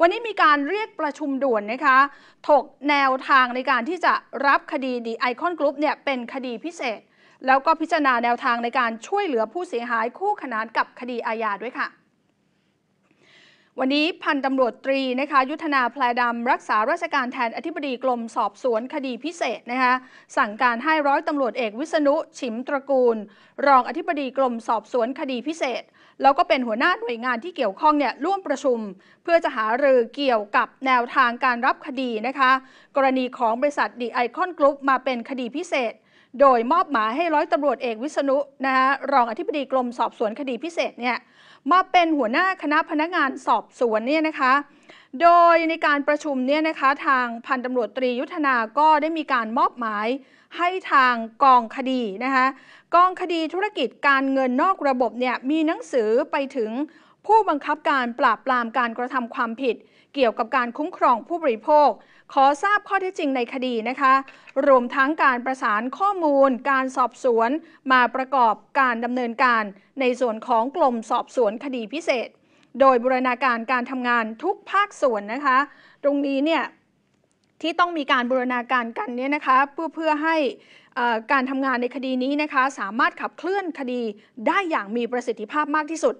วันนี้มีการเรียกประชุมด่วนนะคะ ถกแนวทางในการที่จะรับคดีดีไอคอนกรุ๊ปเนี่ยเป็นคดีพิเศษ แล้วก็พิจารณาแนวทางในการช่วยเหลือผู้เสียหายคู่ขนานกับคดีอาญาด้วยค่ะวันนี้พันตำรวจตรีนะคะยุทธนาแพรดำรักษาราชการแทนอธิบดีกรมสอบสวนคดีพิเศษนะคะสั่งการให้ร้อยตำรวจเอกวิษณุฉิมตระกูล รองอธิบดีกรมสอบสวนคดีพิเศษ แล้วก็เป็นหัวหน้าหน่วยงานที่เกี่ยวข้องเนี่ยร่วมประชุม เพื่อจะหารือเกี่ยวกับแนวทางการรับคดีนะคะ กรณีของบริษัทดีไอคอนกรุ๊ปมาเป็นคดีพิเศษโดยมอบหมายให้ร้อยตำรวจเอกวิษณุนะคะรองอธิบดีกรมสอบสวนคดีพิเศษเนี่ยมาเป็นหัวหน้าคณะพนักงานสอบสวนเนี่ยนะคะ โดยในการประชุมเนี่ยนะคะทางพันตำรวจตรียุทธนาก็ได้มีการมอบหมายให้ทางกองคดีนะคะกองคดีธุรกิจการเงินนอกระบบเนี่ยมีหนังสือไปถึงผู้บังคับการปราบปรามการกระทำความผิด เกี่ยวกับการคุ้มครองผู้บริโภค ขอทราบข้อเท็จจริงในคดีนะคะรวมทั้งการประสานข้อมูลการสอบสวนมาประกอบการดำเนินการในส่วนของกลมสอบสวนคดีพิเศษ โดยบูรณาการการทำงานทุกภาคส่วนนะคะตรงนี้เนี่ยที่ต้องมีการบูรณาการกันเนี่ยนะคะเพื่อเพื่อให้การทำงานในคดีนี้นะคะสามารถขับเคลื่อนคดีได้อย่างมีประสิทธิภาพมากที่สุด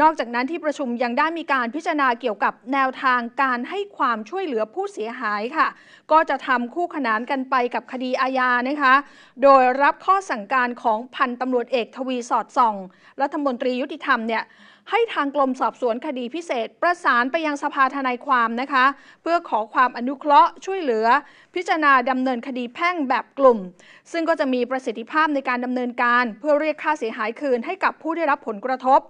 นอกจากนั้นที่ประชุมยังได้มีการพิจารณาเกี่ยวกับแนวทางการให้ความช่วยเหลือผู้เสียหายค่ะ ก็จะทำคู่ขนานกันไปกับคดีอาญานะคะ โดยรับข้อสั่งการของพันตำรวจเอกทวีสอดส่องรัฐมนตรียุติธรรมเนี่ยให้ทางกรมสอบสวนคดีพิเศษ ประสานไปยังสภาทนายความนะคะ เพื่อขอความอนุเคราะห์ช่วยเหลือพิจารณาดำเนินคดีแพ่งแบบกลุ่ม ซึ่งก็จะมีประสิทธิภาพในการดำเนินการ เพื่อเรียกค่าเสียหายคืนให้กับผู้ได้รับผลกระทบ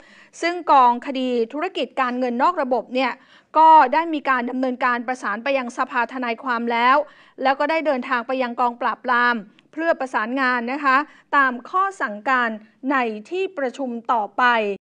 ซึ่งกกองคดีธุรกิจการเงินนอกระบบเนี่ยก็ได้มีการดำเนินการประสานไปยังสภาทนายความแล้ว แล้วก็ได้เดินทางไปยังกองปราบปราม เพื่อประสานงานนะคะ ตามข้อสั่งการในที่ประชุมต่อไป